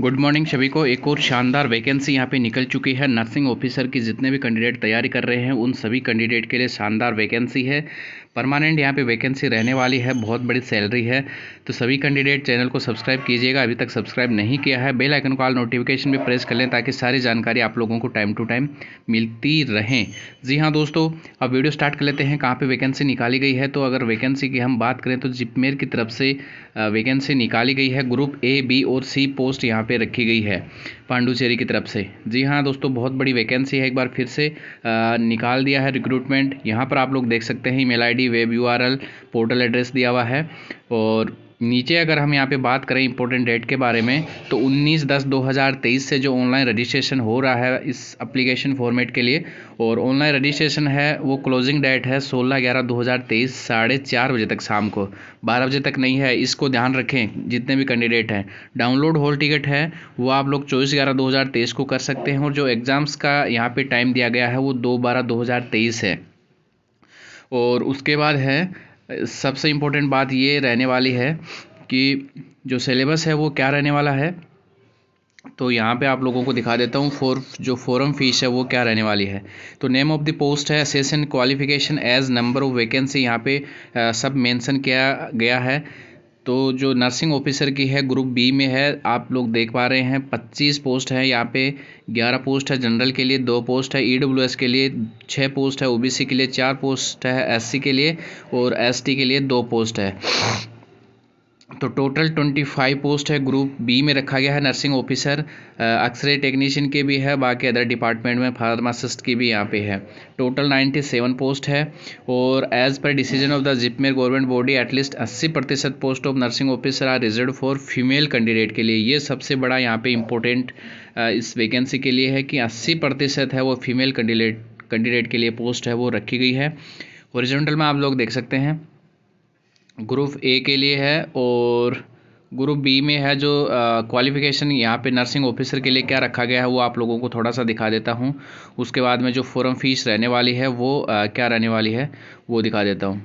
good morning सभी को एक और शानदार वैकेंसी यहाँ पे निकल चुकी है नर्सिंग ऑफिसर की जितने भी कैंडिडेट तैयारी कर रहे हैं उन सभी कैंडिडेट के लिए शानदार वैकेंसी है परमानेंट यहाँ पे वैकेंसी रहने वाली है बहुत बड़ी सैलरी है तो सभी कैंडिडेट चैनल को सब्सक्राइब कीजिएगा अभी तक सब्सक्राइब नहीं किया है बेल आइकन कॉल नोटिफिकेशन भी प्रेस कर लें ताकि सारी जानकारी आप लोगों को टाइम टू टाइम मिलती रहें जी हाँ दोस्तों अब वीडियो स्टार्ट कर लेते हैं कहाँ पर वैकेंसी निकाली गई है तो अगर वैकेंसी की हम बात करें तो जिपमेर की तरफ से वैकेंसी निकाली गई है ग्रुप ए बी और सी पोस्ट यहाँ पे रखी गई है पांडुचेरी की तरफ से जी हाँ दोस्तों बहुत बड़ी वैकेंसी है एक बार फिर से आ, निकाल दिया है रिक्रूटमेंट यहाँ पर आप लोग देख सकते हैं email I D web U R L portal address दिया हुआ है और नीचे अगर हम यहाँ पे बात करें इंपॉर्टेंट डेट के बारे में तो 19 दस 2023 से जो ऑनलाइन रजिस्ट्रेशन हो रहा है इस अप्लीकेशन फॉर्मेट के लिए और ऑनलाइन रजिस्ट्रेशन है वो क्लोजिंग डेट है 16 ग्यारह 2023 साढ़े चार बजे तक शाम को बारह बजे तक नहीं है इसको ध्यान रखें जितने भी कैंडिडेट हैं डाउनलोड हॉल टिकट है वो आप लोग चौबीस ग्यारह दो को कर सकते हैं और जो एग्ज़ाम्स का यहाँ पर टाइम दिया गया है वो दो बारह दो है और उसके बाद है सबसे इम्पोर्टेंट बात ये रहने वाली है कि जो सिलेबस है वो क्या रहने वाला है तो यहाँ पे आप लोगों को दिखा देता हूँ फोर जो फोरम फीस है वो क्या रहने वाली है तो नेम ऑफ द पोस्ट है session qualification age number of vacancy यहाँ पे सब मेंशन किया गया है तो जो नर्सिंग ऑफिसर की है ग्रुप बी में है आप लोग देख पा रहे हैं पच्चीस पोस्ट है यहाँ पे ग्यारह पोस्ट है जनरल के लिए दो पोस्ट है ई e के लिए छः पोस्ट है ओबीसी के लिए चार पोस्ट है एससी के लिए और एसटी के लिए दो पोस्ट है तो टोटल ट्वेंटी फाइव पोस्ट है ग्रुप बी में रखा गया है नर्सिंग ऑफिसर एक्सरे टेक्नीशियन के भी है बाकी अदर डिपार्टमेंट में फार्मासिस्ट की भी यहाँ पे है टोटल नाइन्टी सेवन पोस्ट है और एज पर decision of the JIPMER government body at least अस्सी प्रतिशत post of nursing officer are reserve for female candidate के लिए ये सबसे बड़ा यहाँ पर इम्पोर्टेंट इस वैकेंसी के लिए है कि अस्सी प्रतिशत है वो फीमेल कैंडिडेट कैंडिडेट के लिए पोस्ट है वो रखी गई है ओरिजिनल में आप लोग देख सकते हैं ग्रुप ए के लिए है और ग्रुप बी में है जो क्वालिफ़िकेशन यहाँ पे नर्सिंग ऑफिसर के लिए क्या रखा गया है वो आप लोगों को थोड़ा सा दिखा देता हूँ उसके बाद में जो फॉरम फीस रहने वाली है वो आ, क्या रहने वाली है वो दिखा देता हूँ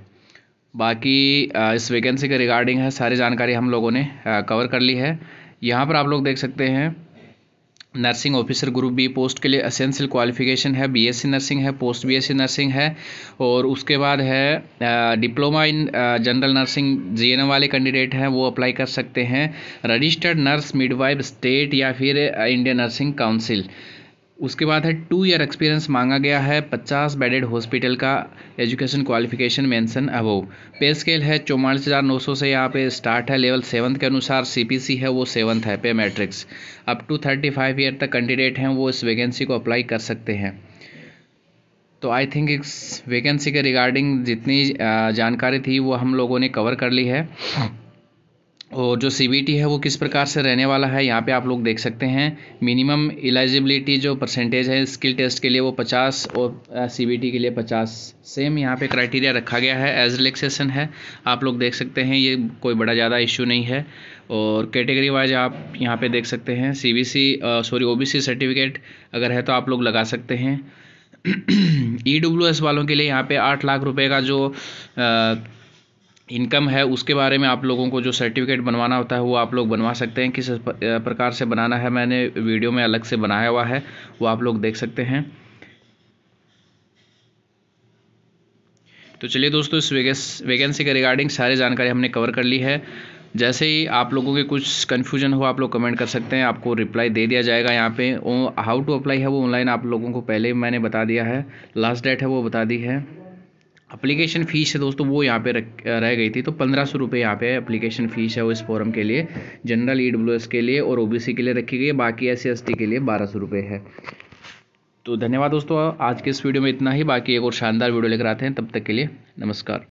बाकी आ, इस वैकेंसी के रिगार्डिंग है सारी जानकारी हम लोगों ने आ, कवर कर ली है यहाँ पर आप लोग देख सकते हैं nursing officer group B post के लिए असेंशियल क्वालिफिकेशन है बीएससी नर्सिंग है पोस्ट बीएससी नर्सिंग है और उसके बाद है diploma in general nursing GNM वाले कैंडिडेट हैं वो अप्लाई कर सकते हैं रजिस्टर्ड नर्स मिडवाइफ स्टेट या फिर इंडियन नर्सिंग काउंसिल उसके बाद है टू ईयर एक्सपीरियंस मांगा गया है पचास बेडेड हॉस्पिटल का education qualification mention above pay scale है चौवालीस हज़ार नौ सौ से यहाँ पे स्टार्ट है लेवल सेवन्थ के अनुसार सीपीसी है वो सेवन्थ है pay matrix up to thirty five year तक कैंडिडेट हैं वो इस वैकेंसी को अप्लाई कर सकते हैं तो आई थिंक इस वैकेंसी के रिगार्डिंग जितनी जानकारी थी वो हम लोगों ने कवर कर ली है और जो सी है वो किस प्रकार से रहने वाला है यहाँ पे आप लोग देख सकते हैं मिनिमम एलिजिबिलिटी जो परसेंटेज है स्किल टेस्ट के लिए वो 50 और सी के लिए 50 सेम यहाँ पे क्राइटेरिया रखा गया है एज रिलेक्सेसन है आप लोग देख सकते हैं ये कोई बड़ा ज़्यादा इशू नहीं है और कैटेगरी वाइज आप यहाँ पे देख सकते हैं सी सॉरी ओ सर्टिफिकेट अगर है तो आप लोग लगा सकते हैं ई e वालों के लिए यहाँ पर आठ लाख रुपये का जो आ, इनकम है उसके बारे में आप लोगों को जो सर्टिफिकेट बनवाना होता है वो आप लोग बनवा सकते हैं किस प्रकार से बनाना है मैंने वीडियो में अलग से बनाया हुआ है वो आप लोग देख सकते हैं तो चलिए दोस्तों इस वैकेंसी के रिगार्डिंग सारी जानकारी हमने कवर कर ली है जैसे ही आप लोगों के कुछ कन्फ्यूजन हो आप लोग कमेंट कर सकते हैं आपको रिप्लाई दे दिया जाएगा यहाँ पे हाउ टू अप्लाई है वो ऑनलाइन आप लोगों को पहले मैंने बता दिया है लास्ट डेट है वो बता दी है अप्लीकेशन फ़ीस है दोस्तों वो यहाँ पे रह गई थी तो पंद्रह सौ रुपये यहाँ पे अप्लीकेशन फ़ीस है वो इस फॉरम के लिए जनरल ई e के लिए और ओ के लिए रखी गई है बाकी एस सी के लिए बारह सौ रुपये है तो धन्यवाद दोस्तों आज के इस वीडियो में इतना ही बाकी एक और शानदार वीडियो लेकर आते हैं तब तक के लिए नमस्कार